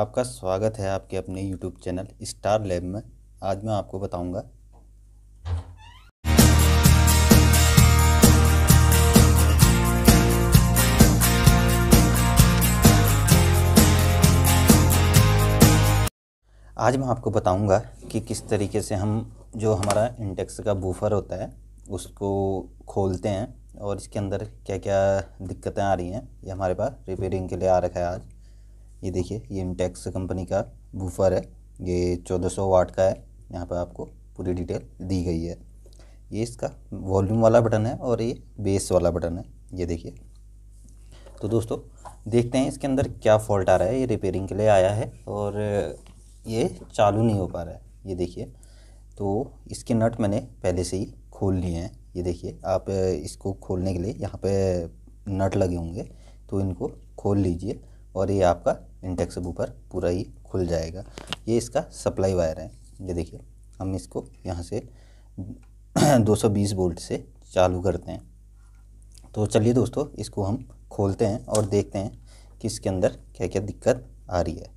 आपका स्वागत है आपके अपने यूट्यूब चैनल स्टार लैब में आज मैं आपको बताऊंगा आज मैं आपको बताऊंगा कि किस तरीके से हम जो हमारा इंडेक्स का बूफर होता है उसको खोलते हैं और इसके अंदर क्या क्या दिक्कतें आ रही हैं ये हमारे पास रिपेयरिंग के लिए आ रखा है आज ये देखिए ये इंटेक्स e कंपनी का बूफर है ये 1400 वाट का है यहाँ पर आपको पूरी डिटेल दी गई है ये इसका वॉल्यूम वाला बटन है और ये बेस वाला बटन है ये देखिए तो दोस्तों देखते हैं इसके अंदर क्या फॉल्ट आ रहा है ये रिपेयरिंग के लिए आया है और ये चालू नहीं हो पा रहा है ये देखिए तो इसके नट मैंने पहले से ही खोल लिए हैं ये देखिए आप इसको खोलने के लिए यहाँ पे नट लगे होंगे तो इनको खोल लीजिए और ये आपका इंटेक्स बूफर पूरा ही खुल जाएगा ये इसका सप्लाई वायर है ये देखिए हम इसको यहाँ से 220 वोल्ट से चालू करते हैं तो चलिए दोस्तों इसको हम खोलते हैं और देखते हैं कि इसके अंदर क्या क्या दिक्कत आ रही है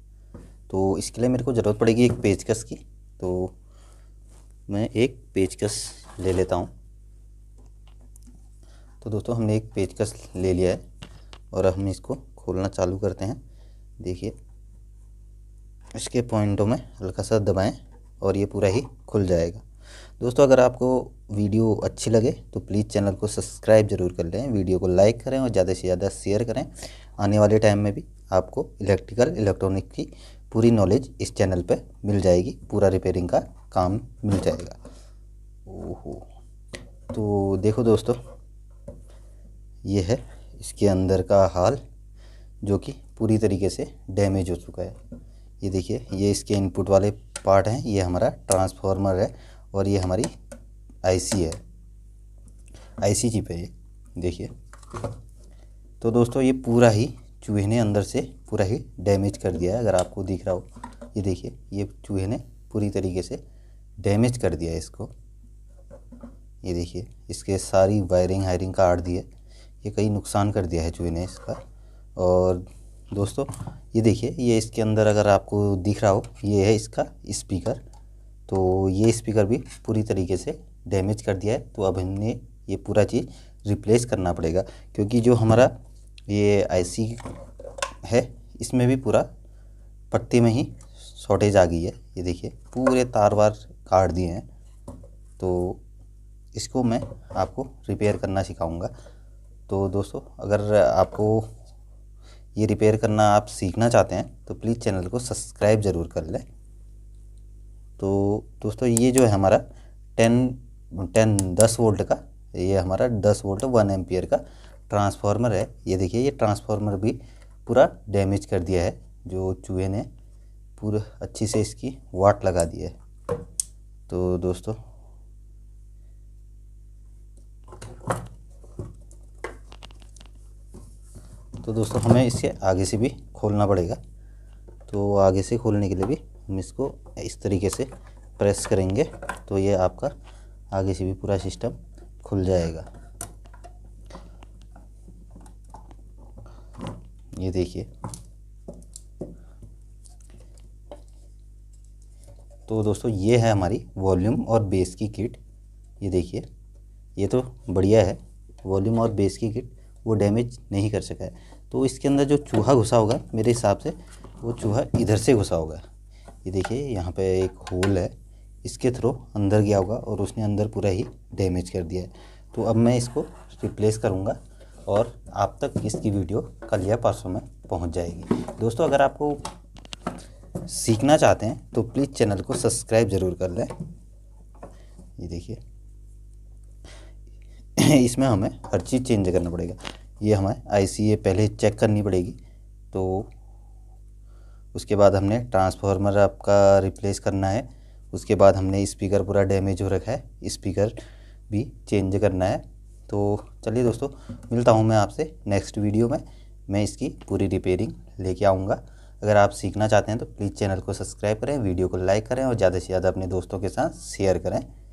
तो इसके लिए मेरे को ज़रूरत पड़ेगी एक पेचकस की तो मैं एक पेचकस ले लेता हूँ तो दोस्तों हमने एक पेचकस ले लिया है और हम इसको खोलना चालू करते हैं देखिए इसके पॉइंटों में हल्का सा दबाएं और ये पूरा ही खुल जाएगा दोस्तों अगर आपको वीडियो अच्छी लगे तो प्लीज़ चैनल को सब्सक्राइब जरूर कर लें वीडियो को लाइक करें और ज़्यादा से ज़्यादा शेयर करें आने वाले टाइम में भी आपको इलेक्ट्रिकल इलेक्ट्रॉनिक की पूरी नॉलेज इस चैनल पर मिल जाएगी पूरा रिपेयरिंग का काम मिल जाएगा ओहो तो देखो दोस्तों ये है इसके अंदर का हाल जो कि पूरी तरीके से डैमेज हो चुका है ये देखिए ये इसके इनपुट वाले पार्ट हैं ये हमारा ट्रांसफार्मर है और ये हमारी आईसी है आईसी चिप है ये देखिए तो दोस्तों ये पूरा ही चूहे ने अंदर से पूरा ही डैमेज कर दिया है अगर आपको दिख रहा हो ये देखिए ये चूहे ने पूरी तरीके से डैमेज कर दिया है इसको ये देखिए इसके सारी वायरिंग हायरिंग काट दी है ये कई नुकसान कर दिया है चूहे ने इसका और दोस्तों ये देखिए ये इसके अंदर अगर आपको दिख रहा हो ये है इसका स्पीकर तो ये स्पीकर भी पूरी तरीके से डैमेज कर दिया है तो अब हमने ये पूरा चीज़ रिप्लेस करना पड़ेगा क्योंकि जो हमारा ये आईसी है इसमें भी पूरा पट्टी में ही शॉर्टेज आ गई है ये देखिए पूरे तार वार काट दिए हैं तो इसको मैं आपको रिपेयर करना सिखाऊंगा तो दोस्तों अगर आपको ये रिपेयर करना आप सीखना चाहते हैं तो प्लीज़ चैनल को सब्सक्राइब ज़रूर कर लें तो दोस्तों ये जो है हमारा टेन टेन दस वोल्ट का ये हमारा दस वोल्ट वन एम्पियर का ट्रांसफार्मर है ये देखिए ये ट्रांसफार्मर भी पूरा डैमेज कर दिया है जो चूहे ने पूरा अच्छी से इसकी वाट लगा दी है तो दोस्तों तो दोस्तों हमें इसे आगे से भी खोलना पड़ेगा तो आगे से खोलने के लिए भी हम इसको इस तरीके से प्रेस करेंगे तो ये आपका आगे से भी पूरा सिस्टम खुल जाएगा ये देखिए तो दोस्तों ये है हमारी वॉल्यूम और बेस की किट ये देखिए ये तो बढ़िया है वॉल्यूम और बेस की किट वो डैमेज नहीं कर सका है तो इसके अंदर जो चूहा घुसा होगा मेरे हिसाब से वो चूहा इधर से घुसा होगा ये देखिए यहाँ पे एक होल है इसके थ्रू अंदर गया होगा और उसने अंदर पूरा ही डैमेज कर दिया है तो अब मैं इसको रिप्लेस करूँगा और आप तक इसकी वीडियो कल या परसों में पहुँच जाएगी दोस्तों अगर आपको सीखना चाहते हैं तो प्लीज़ चैनल को सब्सक्राइब ज़रूर कर लें ये देखिए इसमें हमें हर चीज़ चेंज करना पड़ेगा ये हमें आईसीए पहले चेक करनी पड़ेगी तो उसके बाद हमने ट्रांसफार्मर आपका रिप्लेस करना है उसके बाद हमने स्पीकर पूरा डैमेज हो रखा है स्पीकर भी चेंज करना है तो चलिए दोस्तों मिलता हूँ मैं आपसे नेक्स्ट वीडियो में मैं इसकी पूरी रिपेयरिंग लेके आऊँगा अगर आप सीखना चाहते हैं तो प्लीज़ चैनल को सब्सक्राइब करें वीडियो को लाइक करें और ज़्यादा से ज़्यादा अपने दोस्तों के साथ शेयर करें